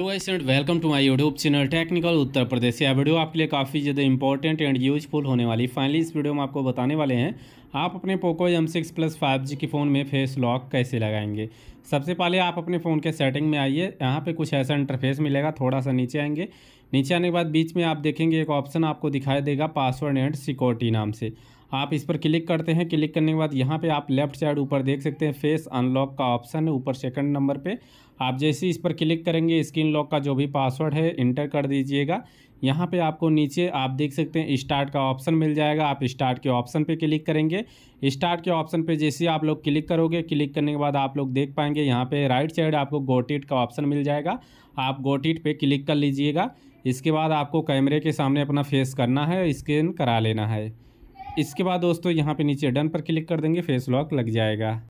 hello guys welcome to my YouTube channel Technical Uttar Pradesh यह video आपके लिए काफ़ी ज़्यादा इंपॉर्टेंट एंड यूजफुल होने वाली फाइनली इस वीडियो में आपको बताने वाले हैं आप अपने Poco M six plus five G के फ़ोन में फेस लॉक कैसे लगाएंगे सबसे पहले आप अपने फ़ोन के सेटिंग में आइए यहाँ पे कुछ ऐसा इंटरफेस मिलेगा थोड़ा सा नीचे आएंगे नीचे आने के बाद बीच में आप देखेंगे एक ऑप्शन आपको दिखाई देगा पासवर्ड एंड सिक्योरिटी नाम से आप इस पर क्लिक करते हैं क्लिक करने के बाद यहाँ पे आप लेफ्ट साइड ऊपर देख सकते हैं फेस अनलॉक का ऑप्शन है ऊपर सेकंड नंबर पे आप जैसे इस पर क्लिक करेंगे स्क्रीन लॉक का जो भी पासवर्ड है इंटर कर दीजिएगा यहाँ पे आपको नीचे आप देख सकते हैं स्टार्ट का ऑप्शन मिल जाएगा आप स्टार्ट के ऑप्शन पे क्लिक करेंगे स्टार्ट के ऑप्शन पे जैसे आप लोग क्लिक करोगे क्लिक करने के बाद आप लोग देख पाएंगे यहाँ पे राइट साइड आपको गोटिट का ऑप्शन मिल जाएगा आप गोटिट पे क्लिक कर लीजिएगा इसके बाद आपको कैमरे के सामने अपना फेस करना है स्कैन करा लेना है इसके बाद दोस्तों यहाँ पे नीचे डन पर क्लिक कर देंगे फेस लॉक लग जाएगा